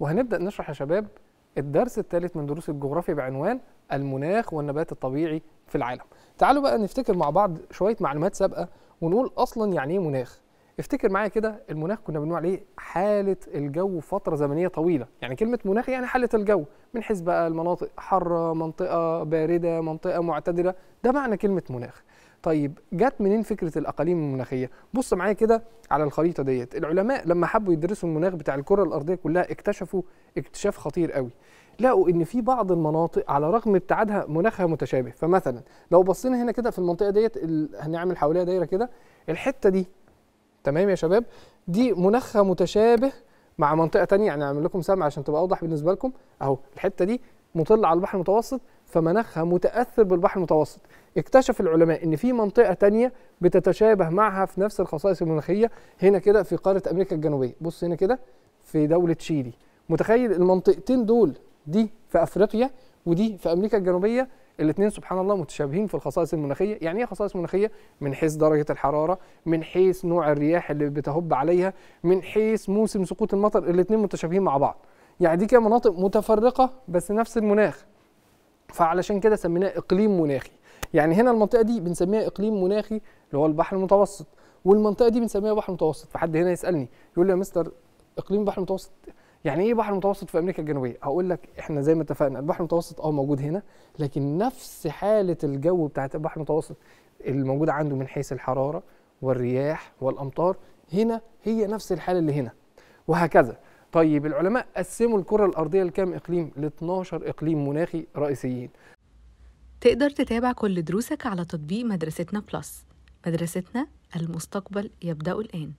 وهنبدأ نشرح يا شباب الدرس الثالث من دروس الجغرافيا بعنوان المناخ والنبات الطبيعي في العالم تعالوا بقى نفتكر مع بعض شوية معلومات سابقة ونقول أصلا يعني إيه مناخ افتكر معايا كده المناخ كنا بنقول عليه حاله الجو فتره زمنيه طويله يعني كلمه مناخ يعني حاله الجو من حيث بقى المناطق حاره منطقه بارده منطقه معتدله ده معنى كلمه مناخ طيب جت منين فكره الاقاليم المناخيه بص معايا كده على الخريطه ديت العلماء لما حبوا يدرسوا المناخ بتاع الكره الارضيه كلها اكتشفوا اكتشاف خطير قوي لقوا ان في بعض المناطق على رغم ابتعادها مناخها متشابه فمثلا لو بصينا هنا كده في المنطقه ديت هنعمل حواليها دايره كده الحته دي تمام يا شباب دي مناخها متشابه مع منطقه ثانيه يعني اعمل لكم سمع عشان تبقى اوضح بالنسبه لكم اهو الحته دي مطلة على البحر المتوسط فمناخها متاثر بالبحر المتوسط اكتشف العلماء ان في منطقه تانية بتتشابه معها في نفس الخصائص المناخيه هنا كده في قاره امريكا الجنوبيه بص هنا كده في دوله تشيلي متخيل المنطقتين دول دي في افريقيا ودي في امريكا الجنوبيه الاثنين سبحان الله متشابهين في الخصائص المناخيه يعني ايه خصائص مناخيه من حيث درجه الحراره من حيث نوع الرياح اللي بتهب عليها من حيث موسم سقوط المطر الاثنين متشابهين مع بعض يعني دي كده مناطق متفرقه بس نفس المناخ فعلشان كده سميناه اقليم مناخي يعني هنا المنطقه دي بنسميها اقليم مناخي اللي هو البحر المتوسط والمنطقه دي بنسميها بحر متوسط فحد هنا يسالني يقول لي يا مستر اقليم بحر متوسط يعني ايه بحر متوسط في امريكا الجنوبيه هقول لك احنا زي ما اتفقنا البحر المتوسط اه موجود هنا لكن نفس حاله الجو بتاعت البحر المتوسط الموجوده عنده من حيث الحراره والرياح والامطار هنا هي نفس الحاله اللي هنا وهكذا طيب العلماء قسموا الكره الارضيه لكام اقليم ل 12 اقليم مناخي رئيسيين تقدر تتابع كل دروسك على تطبيق مدرستنا بلس مدرستنا المستقبل يبدا الان